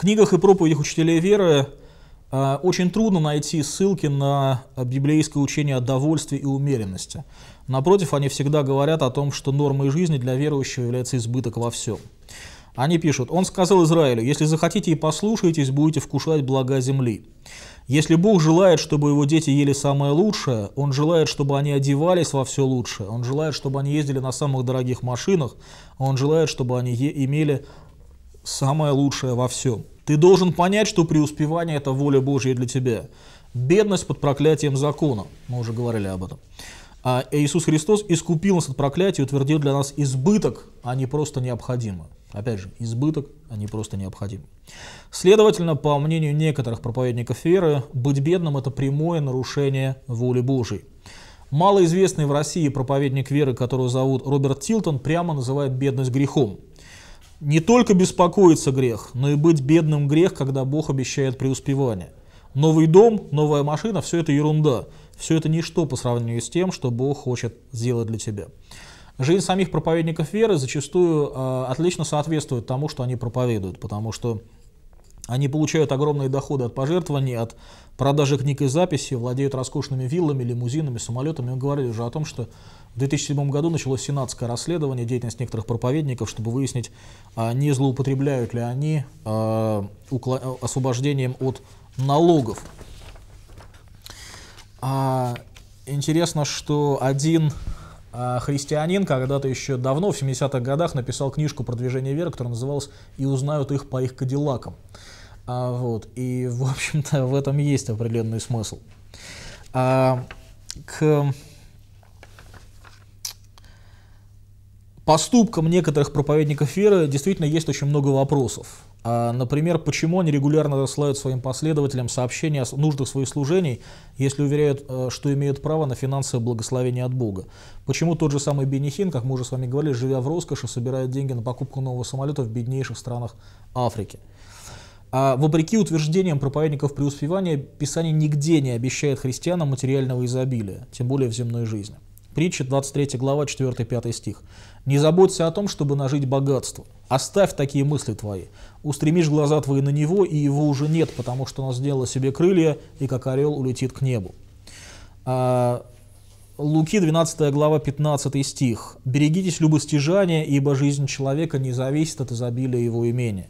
книгах и проповедях учителей веры э, очень трудно найти ссылки на библейское учение о довольстве и умеренности. Напротив, они всегда говорят о том, что нормой жизни для верующего является избыток во всем. Они пишут, «Он сказал Израилю, если захотите и послушаетесь, будете вкушать блага земли. Если Бог желает, чтобы его дети ели самое лучшее, Он желает, чтобы они одевались во все лучшее, Он желает, чтобы они ездили на самых дорогих машинах, Он желает, чтобы они имели самое лучшее во всем. Ты должен понять, что преуспевание – это воля Божья для тебя. Бедность под проклятием закона. Мы уже говорили об этом. А Иисус Христос искупил нас от проклятия и утвердил для нас избыток, а не просто необходимо. Опять же, избыток, а не просто необходим. Следовательно, по мнению некоторых проповедников веры, быть бедным – это прямое нарушение воли Божьей. Малоизвестный в России проповедник веры, которого зовут Роберт Тилтон, прямо называет бедность грехом. Не только беспокоиться грех, но и быть бедным грех, когда Бог обещает преуспевание. Новый дом, новая машина – все это ерунда. Все это ничто по сравнению с тем, что Бог хочет сделать для тебя. Жизнь самих проповедников веры зачастую э, отлично соответствует тому, что они проповедуют, потому что они получают огромные доходы от пожертвований, от продажи книг и записей, владеют роскошными виллами, лимузинами, самолетами. Мы говорили уже о том, что в 2007 году началось сенатское расследование деятельности некоторых проповедников, чтобы выяснить, а, не злоупотребляют ли они а, освобождением от налогов. А, интересно, что один а христианин когда-то еще давно, в 70-х годах, написал книжку про движение веры», которая называлась «И узнают их по их кадиллакам». А, вот, и, в общем-то, в этом есть определенный смысл. А, к поступкам некоторых проповедников веры действительно есть очень много вопросов. А, Например, почему они регулярно рассылают своим последователям сообщения о нуждах своих служений, если уверяют, э, что имеют право на финансовое благословение от Бога? Почему тот же самый Бенихин, как мы уже с вами говорили, живя в роскоши, собирает деньги на покупку нового самолета в беднейших странах Африки? А вопреки утверждениям проповедников преуспевания, Писание нигде не обещает христианам материального изобилия, тем более в земной жизни. Притча 23 глава 4-5 стих. «Не заботься о том, чтобы нажить богатство. Оставь такие мысли твои. Устремишь глаза твои на него, и его уже нет, потому что он сделал себе крылья, и как орел улетит к небу». А, Луки 12 глава 15 стих. «Берегитесь любостяжания, ибо жизнь человека не зависит от изобилия его имения».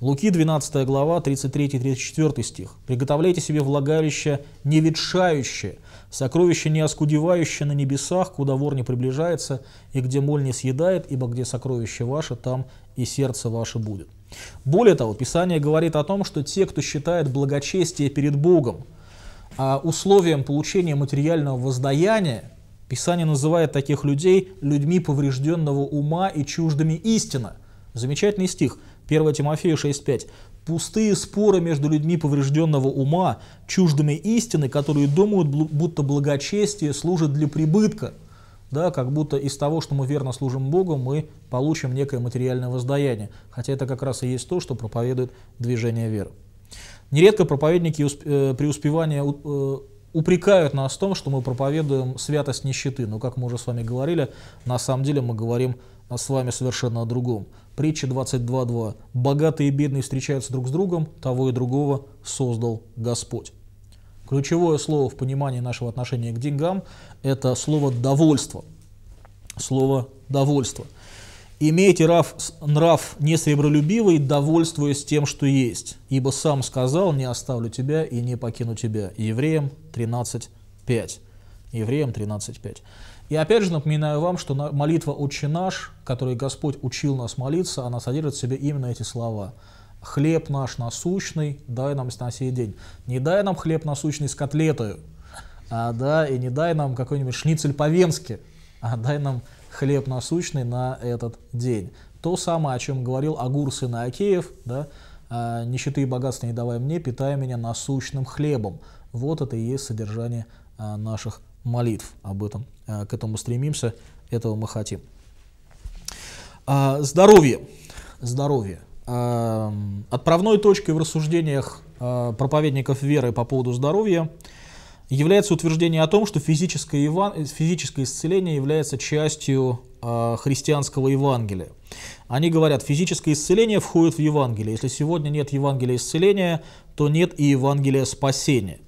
Луки 12 глава 33-34 стих. «Приготовляйте себе влагалище не неветшающее, Сокровище не оскудевающее на небесах, куда вор не приближается, и где моль не съедает, ибо где сокровище ваше, там и сердце ваше будет. Более того, Писание говорит о том, что те, кто считает благочестие перед Богом а, условием получения материального воздаяния, Писание называет таких людей людьми поврежденного ума и чуждыми истина. Замечательный стих. 1 Тимофею 6.5. Пустые споры между людьми поврежденного ума, чуждыми истины, которые думают, будто благочестие служит для прибытка, да, как будто из того, что мы верно служим Богу, мы получим некое материальное воздаяние. Хотя это как раз и есть то, что проповедует движение веры. Нередко проповедники э, преуспевания э, упрекают нас в том, что мы проповедуем святость нищеты. Но, как мы уже с вами говорили, на самом деле мы говорим с вами совершенно о другом. Притча 22.2. «Богатые и бедные встречаются друг с другом, того и другого создал Господь». Ключевое слово в понимании нашего отношения к деньгам – это слово «довольство». Слово «довольство». «Имейте нрав, нрав несребролюбивый, довольствуясь тем, что есть, ибо сам сказал, не оставлю тебя и не покину тебя». Евреям 13.5. Евреям 13.5. И опять же напоминаю вам, что молитва «Отче наш», которой Господь учил нас молиться, она содержит в себе именно эти слова. «Хлеб наш насущный, дай нам на сей день». Не дай нам хлеб насущный с котлетой, а, да, и не дай нам какой-нибудь шницель по-венски, а дай нам хлеб насущный на этот день. То самое, о чем говорил Агур сын Акеев, да, «А, «Нищеты и богатства не давай мне, питай меня насущным хлебом». Вот это и есть содержание а, наших молитв об этом. Э, к этому стремимся, этого мы хотим. А, здоровье. Здоровье. А, отправной точкой в рассуждениях а, проповедников веры по поводу здоровья является утверждение о том, что физическое, еван... физическое исцеление является частью христианского Евангелия. Они говорят, физическое исцеление входит в Евангелие. Если сегодня нет Евангелия исцеления, то нет и Евангелия спасения.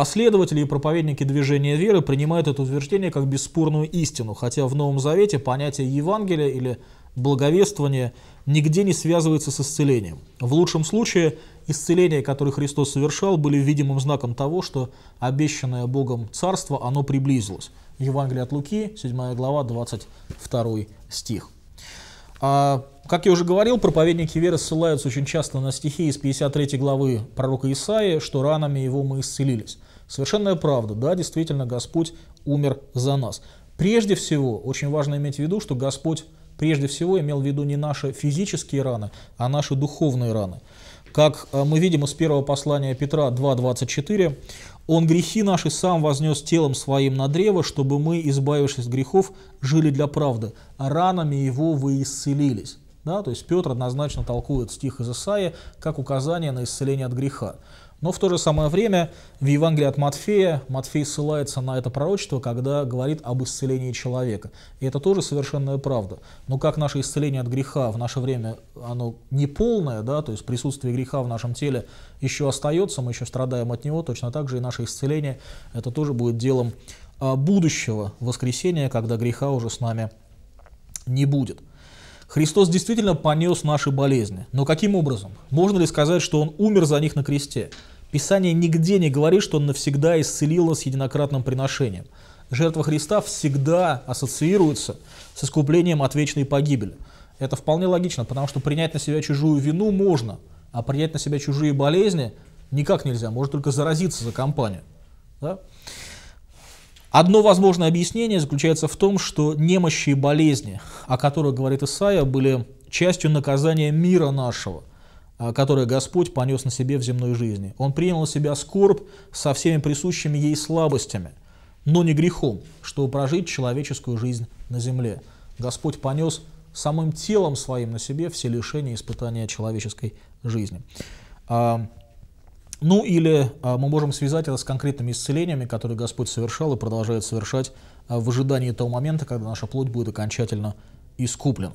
Последователи и проповедники движения веры принимают это утверждение как бесспорную истину, хотя в Новом Завете понятие Евангелия или благовествование нигде не связывается с исцелением. В лучшем случае исцеления, которые Христос совершал, были видимым знаком того, что обещанное Богом Царство, оно приблизилось. Евангелие от Луки, 7 глава, 22 стих. А, как я уже говорил, проповедники веры ссылаются очень часто на стихи из 53 главы пророка Исаия, что ранами его мы исцелились. Совершенная правда, да, действительно, Господь умер за нас. Прежде всего, очень важно иметь в виду, что Господь прежде всего имел в виду не наши физические раны, а наши духовные раны. Как э, мы видим из первого послания Петра 2.24, «Он грехи наши сам вознес телом своим на древо, чтобы мы, избавившись от грехов, жили для правды, а ранами его вы исцелились». Да, то есть Петр однозначно толкует стих из Исаия как указание на исцеление от греха. Но в то же самое время в Евангелии от Матфея Матфей ссылается на это пророчество, когда говорит об исцелении человека. И это тоже совершенная правда. Но как наше исцеление от греха в наше время, оно не полное, да, то есть присутствие греха в нашем теле еще остается, мы еще страдаем от него, точно так же и наше исцеление, это тоже будет делом а, будущего воскресения, когда греха уже с нами не будет. Христос действительно понес наши болезни, но каким образом? Можно ли сказать, что Он умер за них на кресте? Писание нигде не говорит, что Он навсегда исцелил нас единократным приношением. Жертва Христа всегда ассоциируется с искуплением от вечной погибели. Это вполне логично, потому что принять на себя чужую вину можно, а принять на себя чужие болезни никак нельзя, может только заразиться за компанию. Да? Одно возможное объяснение заключается в том, что немощи и болезни, о которых говорит Исаия, были частью наказания мира нашего, а, которое Господь понес на себе в земной жизни. Он принял на себя скорбь со всеми присущими ей слабостями, но не грехом, чтобы прожить человеческую жизнь на земле. Господь понес самым телом своим на себе все лишения и испытания человеческой жизни. А, ну или а, мы можем связать это с конкретными исцелениями, которые Господь совершал и продолжает совершать а, в ожидании того момента, когда наша плоть будет окончательно искуплена.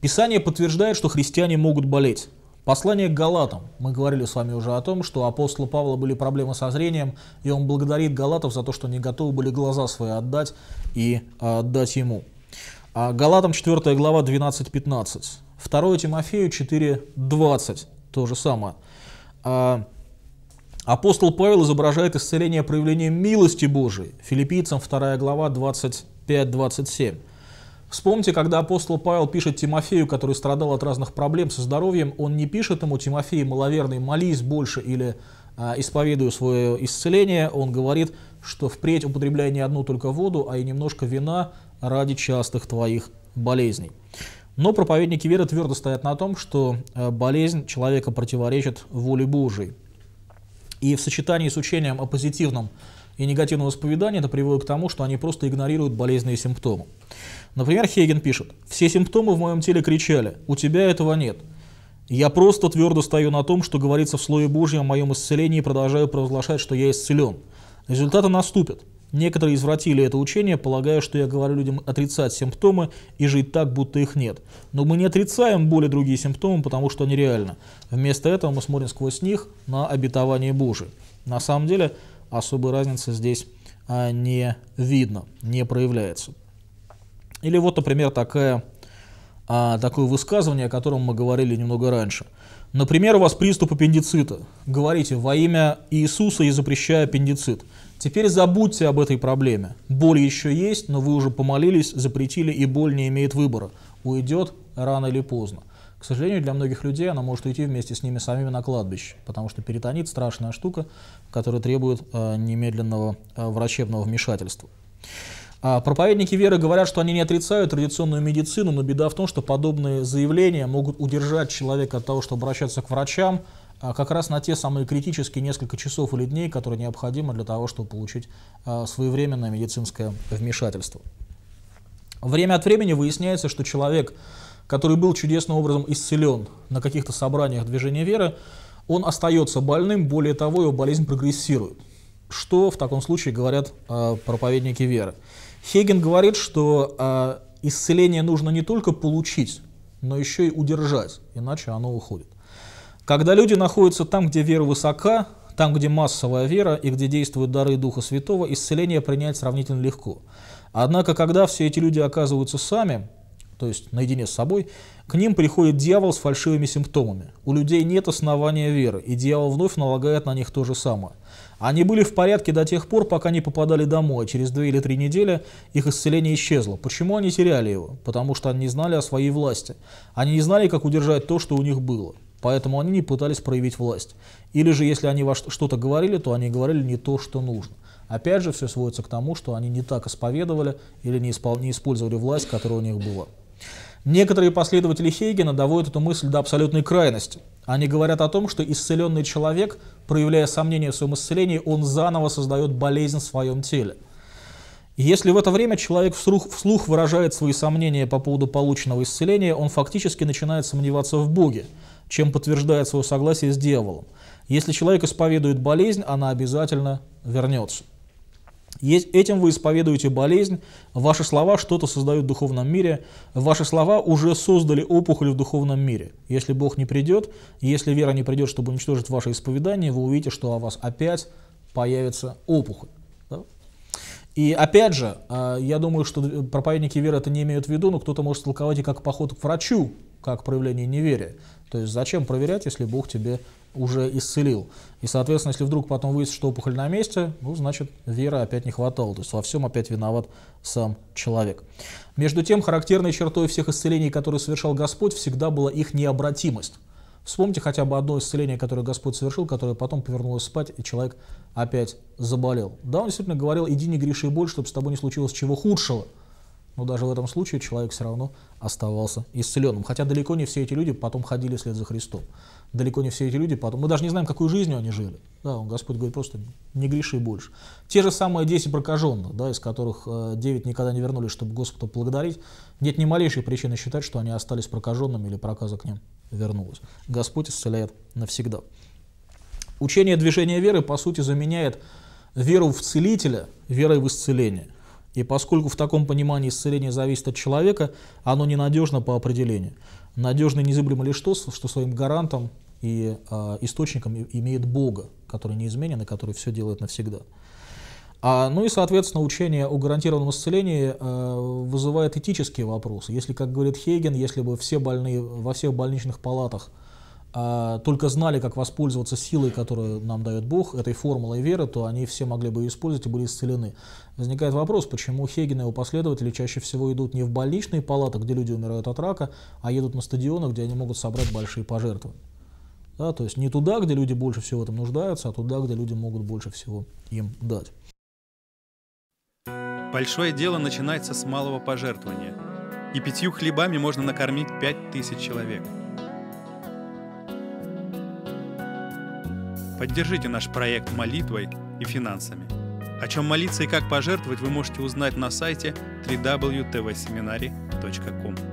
Писание подтверждает, что христиане могут болеть. Послание к Галатам. Мы говорили с вами уже о том, что у апостола Павла были проблемы со зрением, и он благодарит Галатов за то, что они готовы были глаза свои отдать и а, отдать ему. Галатам 4 глава 12-15. 2 Тимофею 4.20. То же самое. А, апостол Павел изображает исцеление проявлением милости Божией. Филиппийцам 2 глава 25-27. Вспомните, когда апостол Павел пишет Тимофею, который страдал от разных проблем со здоровьем, он не пишет ему «Тимофей, маловерный, молись больше» или а, «исповедую свое исцеление», он говорит, что впредь употребляй не одну только воду, а и немножко вина ради частых твоих болезней. Но проповедники веры твердо стоят на том, что э, болезнь человека противоречит воле Божией. И в сочетании с учением о позитивном и негативном исповедании это приводит к тому, что они просто игнорируют болезненные симптомы. Например, Хейген пишет, «Все симптомы в моем теле кричали, у тебя этого нет. Я просто твердо стою на том, что говорится в Слове Божьем о моем исцелении и продолжаю провозглашать, что я исцелен. Результаты наступят. Некоторые извратили это учение, полагая, что я говорю людям отрицать симптомы и жить так, будто их нет. Но мы не отрицаем более другие симптомы, потому что они реальны. Вместо этого мы смотрим сквозь них на обетование Божие. На самом деле особой разницы здесь а, не видно, не проявляется. Или вот, например, такая а такое высказывание, о котором мы говорили немного раньше. Например, у вас приступ аппендицита. Говорите во имя Иисуса я запрещаю аппендицит. Теперь забудьте об этой проблеме. Боль еще есть, но вы уже помолились, запретили, и боль не имеет выбора. Уйдет рано или поздно. К сожалению, для многих людей она может уйти вместе с ними самими на кладбище, потому что перитонит – страшная штука, которая требует э, немедленного э, врачебного вмешательства. А проповедники веры говорят, что они не отрицают традиционную медицину, но беда в том, что подобные заявления могут удержать человека от того, чтобы обращаться к врачам, а, как раз на те самые критические несколько часов или дней, которые необходимы для того, чтобы получить а, своевременное медицинское вмешательство. Время от времени выясняется, что человек, который был чудесным образом исцелен на каких-то собраниях движения веры, он остается больным, более того, его болезнь прогрессирует что в таком случае говорят э, проповедники веры? Хеген говорит, что э, исцеление нужно не только получить, но еще и удержать, иначе оно уходит. Когда люди находятся там, где вера высока, там, где массовая вера и где действуют дары Духа Святого, исцеление принять сравнительно легко. Однако, когда все эти люди оказываются сами, то есть наедине с собой, к ним приходит дьявол с фальшивыми симптомами. У людей нет основания веры, и дьявол вновь налагает на них то же самое. Они были в порядке до тех пор, пока не попадали домой, а через две или три недели их исцеление исчезло. Почему они теряли его? Потому что они не знали о своей власти. Они не знали, как удержать то, что у них было. Поэтому они не пытались проявить власть. Или же, если они что-то говорили, то они говорили не то, что нужно. Опять же, все сводится к тому, что они не так исповедовали или не, испол не использовали власть, которая у них была. Некоторые последователи Хейгена доводят эту мысль до абсолютной крайности. Они говорят о том, что исцеленный человек, проявляя сомнения в своем исцелении, он заново создает болезнь в своем теле. И если в это время человек вслух, вслух выражает свои сомнения по поводу полученного исцеления, он фактически начинает сомневаться в Боге, чем подтверждает свое согласие с дьяволом. Если человек исповедует болезнь, она обязательно вернется. Этим вы исповедуете болезнь, ваши слова что-то создают в духовном мире, ваши слова уже создали опухоль в духовном мире. Если Бог не придет, если вера не придет, чтобы уничтожить ваше исповедание, вы увидите, что о вас опять появится опухоль. Да? И опять же, э, я думаю, что проповедники веры это не имеют в виду, но кто-то может толковать и как поход к врачу, как проявление неверия. То есть зачем проверять, если Бог тебе уже исцелил. И, соответственно, если вдруг потом выяснится, что опухоль на месте, ну, значит, веры опять не хватало. То есть во всем опять виноват сам человек. Между тем, характерной чертой всех исцелений, которые совершал Господь, всегда была их необратимость. Вспомните хотя бы одно исцеление, которое Господь совершил, которое потом повернулось спать, и человек опять заболел. Да, он действительно говорил, иди не греши больше, чтобы с тобой не случилось чего худшего – но ну, даже в этом случае человек все равно оставался исцеленным. Хотя далеко не все эти люди потом ходили вслед за Христом. Далеко не все эти люди потом... Мы даже не знаем, какую жизнь они жили. Да, он, Господь говорит, просто не греши больше. Те же самые 10 прокаженных, да, из которых 9 э, никогда не вернулись, чтобы Господа благодарить, нет ни малейшей причины считать, что они остались прокаженными или проказа к ним вернулась. Господь исцеляет навсегда. Учение движения веры, по сути, заменяет веру в целителя верой в исцеление. И поскольку в таком понимании исцеление зависит от человека, оно ненадежно по определению. Надежно и незыблемо лишь то, что своим гарантом и э, источником имеет Бога, который неизменен и который все делает навсегда. А, ну и, соответственно, учение о гарантированном исцелении э, вызывает этические вопросы. Если, как говорит Хейген, если бы все больные во всех больничных палатах а только знали, как воспользоваться силой, которую нам дает Бог, этой формулой веры, то они все могли бы ее использовать и были исцелены. Возникает вопрос, почему Хегин и его последователи чаще всего идут не в больничные палаты, где люди умирают от рака, а едут на стадионы, где они могут собрать большие пожертвования. Да, то есть не туда, где люди больше всего в этом нуждаются, а туда, где люди могут больше всего им дать. Большое дело начинается с малого пожертвования. И пятью хлебами можно накормить пять тысяч человек – Поддержите наш проект молитвой и финансами. О чем молиться и как пожертвовать вы можете узнать на сайте www.tvseminary.com.